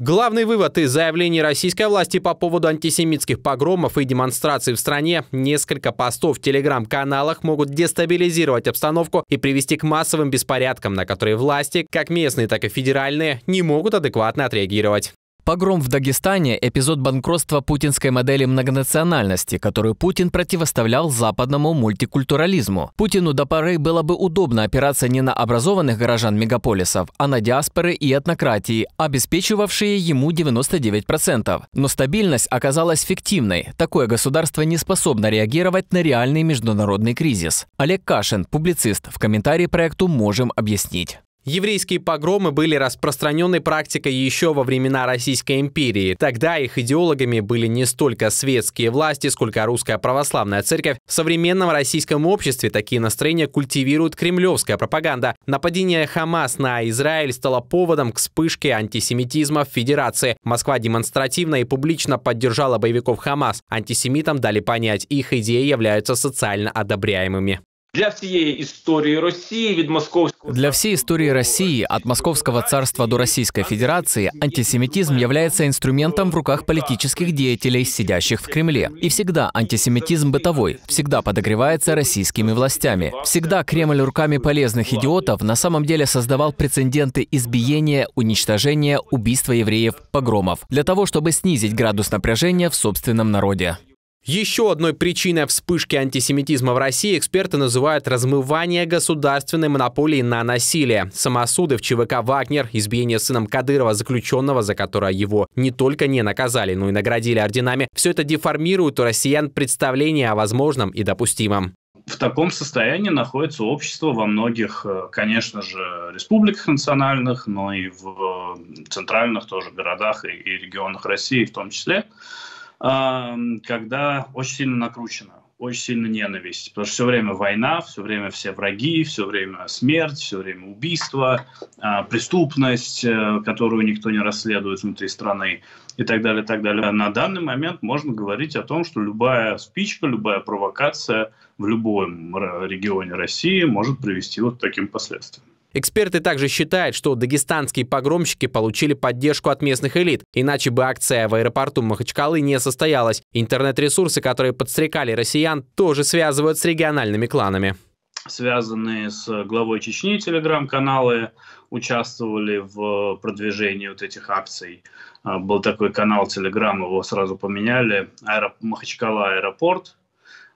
Главный вывод из заявлений российской власти по поводу антисемитских погромов и демонстраций в стране – несколько постов в телеграм-каналах могут дестабилизировать обстановку и привести к массовым беспорядкам, на которые власти, как местные, так и федеральные, не могут адекватно отреагировать. Погром в Дагестане – эпизод банкротства путинской модели многонациональности, которую Путин противоставлял западному мультикультурализму. Путину до поры было бы удобно опираться не на образованных горожан мегаполисов, а на диаспоры и этнократии, обеспечивавшие ему 99%. Но стабильность оказалась фиктивной. Такое государство не способно реагировать на реальный международный кризис. Олег Кашин, публицист, в комментарии проекту «Можем объяснить». Еврейские погромы были распространенной практикой еще во времена Российской империи. Тогда их идеологами были не столько светские власти, сколько русская православная церковь. В современном российском обществе такие настроения культивирует кремлевская пропаганда. Нападение Хамас на Израиль стало поводом к вспышке антисемитизма в Федерации. Москва демонстративно и публично поддержала боевиков Хамас. Антисемитам дали понять, их идеи являются социально одобряемыми. Для всей истории России, від московського для всей истории России от Московского царства до Российской Федерации антисемитизм является инструментом в руках политических деятелей, сидящих в Кремле. И всегда антисемитизм бытовой, всегда подогревается российскими властями. Всегда Кремль руками полезных идиотов на самом деле создавал прецеденты избиения, уничтожения, убийства евреев, погромов для того, чтобы снизить градус напряжения в собственном народе. Еще одной причиной вспышки антисемитизма в России эксперты называют размывание государственной монополии на насилие. Самосуды в ЧВК «Вагнер», избиение сыном Кадырова, заключенного, за которое его не только не наказали, но и наградили орденами, все это деформирует у россиян представление о возможном и допустимом. В таком состоянии находится общество во многих, э, конечно же, республиках национальных, но и в э, центральных тоже городах и регионах России в том числе когда очень сильно накручено очень сильно ненависть, потому что все время война, все время все враги, все время смерть, все время убийство, а, преступность, э, которую никто не расследует внутри страны и так далее, и так далее. А на данный момент можно говорить о том, что любая спичка, любая провокация в любом регионе России может привести вот к таким последствиям. Эксперты также считают, что дагестанские погромщики получили поддержку от местных элит, иначе бы акция в аэропорту Махачкалы не состоялась. Интернет-ресурсы, которые подстрекали россиян, тоже связывают с региональными кланами связанные с главой Чечни телеграм-каналы участвовали в продвижении вот этих акций. А, был такой канал Телеграм, его сразу поменяли, Аэро... Махачкала аэропорт.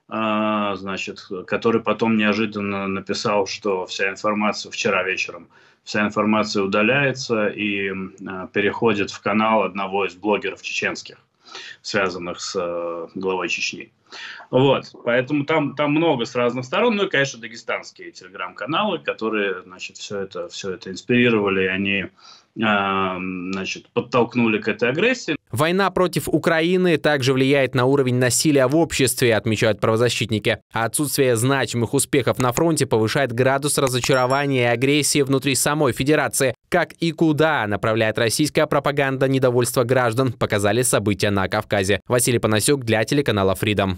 А, значит, который потом неожиданно написал, что вся информация вчера вечером, вся информация удаляется и а, переходит в канал одного из блогеров чеченских связанных с э, главой Чечни. Вот, поэтому там, там много с разных сторон, ну и, конечно, дагестанские телеграм-каналы, которые, значит, все это, все это инспирировали, они, э, значит, подтолкнули к этой агрессии. Война против Украины также влияет на уровень насилия в обществе, отмечают правозащитники. А отсутствие значимых успехов на фронте повышает градус разочарования и агрессии внутри самой Федерации. Как и куда направляет российская пропаганда недовольства граждан, показали события на Кавказе. Василий Панасюк для телеканала Freedom.